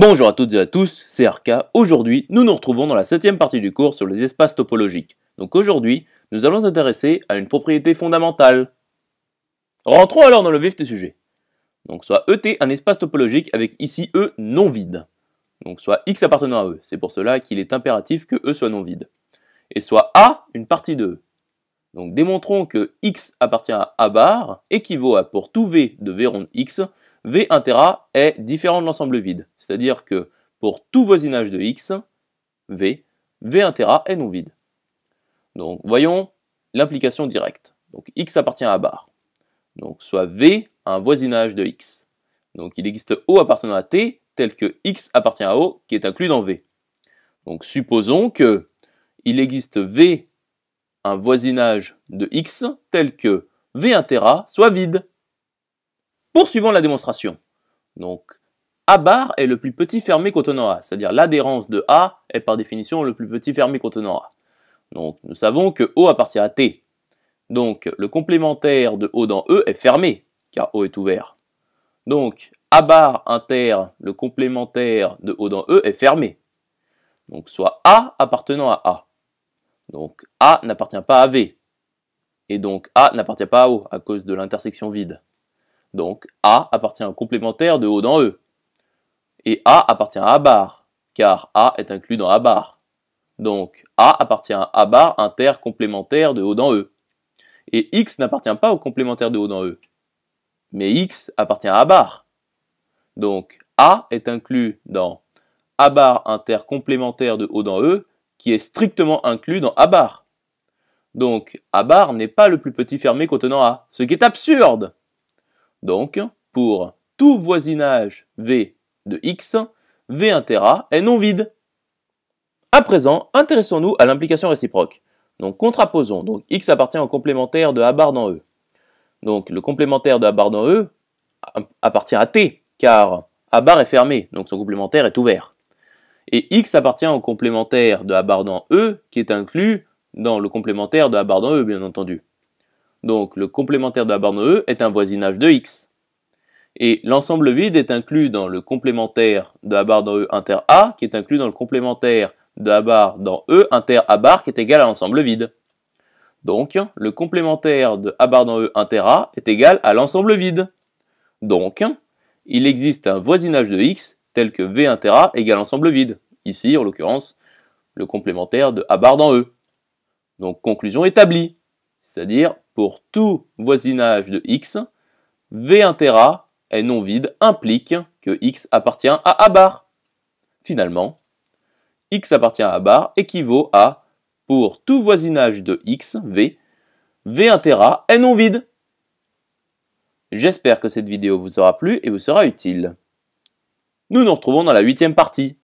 Bonjour à toutes et à tous, c'est RK. Aujourd'hui, nous nous retrouvons dans la septième partie du cours sur les espaces topologiques. Donc aujourd'hui, nous allons nous intéresser à une propriété fondamentale. Rentrons alors dans le vif du sujet. Donc soit ET un espace topologique avec ici E non vide. Donc soit X appartenant à E. C'est pour cela qu'il est impératif que E soit non vide. Et soit A une partie de E. Donc démontrons que X appartient à A bar équivaut à pour tout V de V ronde X V 1 est différent de l'ensemble vide. C'est-à-dire que pour tout voisinage de X, V, V1 est non vide. Donc voyons l'implication directe. Donc X appartient à bar. Donc soit V un voisinage de X. Donc il existe O appartenant à T tel que X appartient à O qui est inclus dans V. Donc supposons que il existe V un voisinage de X tel que V1 soit vide. Poursuivons la démonstration. Donc, A bar est le plus petit fermé contenant A, c'est-à-dire l'adhérence de A est par définition le plus petit fermé contenant A. Donc, nous savons que O appartient à T. Donc, le complémentaire de O dans E est fermé, car O est ouvert. Donc, A bar inter, le complémentaire de O dans E est fermé. Donc, soit A appartenant à A. Donc, A n'appartient pas à V. Et donc, A n'appartient pas à O, à cause de l'intersection vide. Donc A appartient au complémentaire de O dans E. Et A appartient à A bar, car A est inclus dans A bar. Donc A appartient à A bar inter-complémentaire de O dans E. Et X n'appartient pas au complémentaire de O dans E. Mais X appartient à A bar. Donc A est inclus dans A bar inter-complémentaire de O dans E, qui est strictement inclus dans A bar. Donc A bar n'est pas le plus petit fermé contenant A, ce qui est absurde donc, pour tout voisinage V de X, V intera est non vide. À présent, intéressons-nous à l'implication réciproque. Donc contraposons, donc X appartient au complémentaire de A bar dans E. Donc le complémentaire de A bar dans E appartient à T, car A bar est fermé, donc son complémentaire est ouvert. Et X appartient au complémentaire de A bar dans E, qui est inclus dans le complémentaire de A bar dans E, bien entendu. Donc le complémentaire de la dans E est un voisinage de x. Et l'ensemble vide est inclus dans le complémentaire de la barre dans E inter A, qui est inclus dans le complémentaire de la barre dans E inter A bar, qui est égal à l'ensemble vide. Donc, le complémentaire de A bar dans E inter A est égal à l'ensemble vide. Donc, il existe un voisinage de X tel que V inter A égale ensemble vide. Ici, en l'occurrence, le complémentaire de A bar dans E. Donc, conclusion établie. C'est-à-dire, pour tout voisinage de x, V intera est non vide implique que x appartient à A bar. Finalement, x appartient à A bar équivaut à pour tout voisinage de x, V, V intera est non vide. J'espère que cette vidéo vous aura plu et vous sera utile. Nous nous retrouvons dans la huitième partie.